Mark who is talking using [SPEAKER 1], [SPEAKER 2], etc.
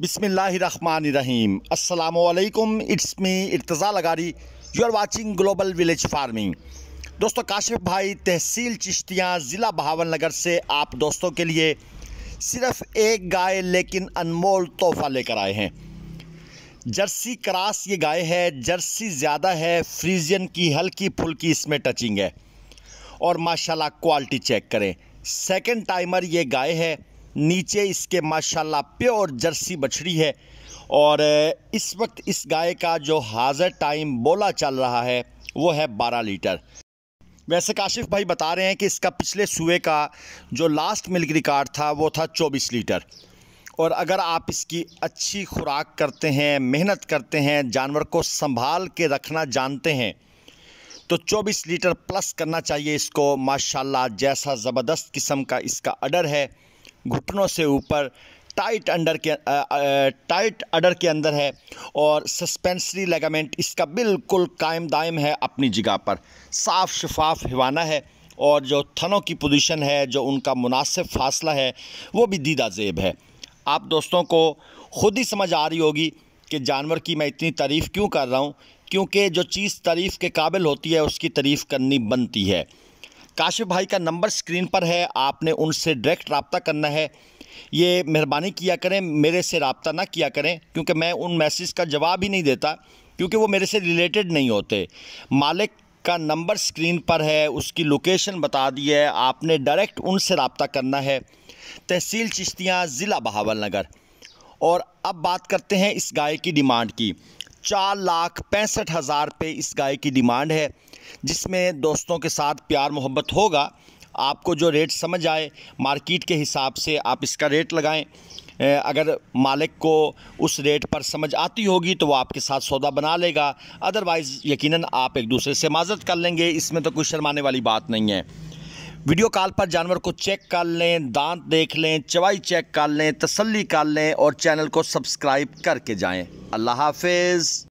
[SPEAKER 1] बिसमीम अल्लाम it's me Irtaza Lagari you are watching global village farming दोस्तों काशिफ भाई तहसील चिश्तियाँ ज़िला बहावन नगर से आप दोस्तों के लिए सिर्फ एक गाय लेकिन अनमोल तोहफ़ा लेकर आए हैं जर्सी क्रास ये गाय है जर्सी ज़्यादा है फ्रीजियन की हल्की फुल्की इसमें टचिंग है और माशाल्लाह क्वालिटी चेक करें सेकंड टाइमर ये गाय है नीचे इसके माशाल्लाह प्योर जर्सी बछड़ी है और इस वक्त इस गाय का जो हाज़र टाइम बोला चल रहा है वो है बारह लीटर वैसे काशिफ भाई बता रहे हैं कि इसका पिछले सुबह का जो लास्ट मिल्क रिकॉर्ड था वो था 24 लीटर और अगर आप इसकी अच्छी खुराक करते हैं मेहनत करते हैं जानवर को संभाल के रखना जानते हैं तो 24 लीटर प्लस करना चाहिए इसको माशाल्लाह जैसा ज़बरदस्त किस्म का इसका अडर है घुटनों से ऊपर टाइट अंडर के टाइट अडर के अंदर है और सस्पेंसरी लेगामेंट इसका बिल्कुल कायम दायम है अपनी जगह पर साफ शफाफ हिवाना है और जो थनों की पोजीशन है जो उनका मुनासिब फासला है वो भी दीदा जेब है आप दोस्तों को ख़ुद ही समझ आ रही होगी कि जानवर की मैं इतनी तारीफ़ क्यों कर रहा हूँ क्योंकि जो चीज़ तारीफ़ के काबिल होती है उसकी तारीफ़ करनी बनती है काशिफ भाई का नंबर स्क्रीन पर है आपने उनसे डायरेक्ट रबता करना है ये मेहरबानी किया करें मेरे से रबता ना किया करें क्योंकि मैं उन मैसेज का जवाब ही नहीं देता क्योंकि वो मेरे से रिलेटेड नहीं होते मालिक का नंबर स्क्रीन पर है उसकी लोकेशन बता दी है आपने डायरेक्ट उनसे रबता करना है तहसील चिश्तियाँ ज़िला बहावल नगर और अब बात करते हैं इस गाय की डिमांड की चार लाख पैंसठ हज़ार पे इस गाय की डिमांड है जिसमें दोस्तों के साथ प्यार मोहब्बत होगा आपको जो रेट समझ आए मार्केट के हिसाब से आप इसका रेट लगाएं अगर मालिक को उस रेट पर समझ आती होगी तो वो आपके साथ सौदा बना लेगा अदरवाइज़ यकीनन आप एक दूसरे से माजत कर लेंगे इसमें तो कोई शर्माने वाली बात नहीं है वीडियो कॉल पर जानवर को चेक कर लें दांत देख लें चवाई चेक कर लें तसल्ली कर लें और चैनल को सब्सक्राइब करके जाएं अल्लाह हाफिज़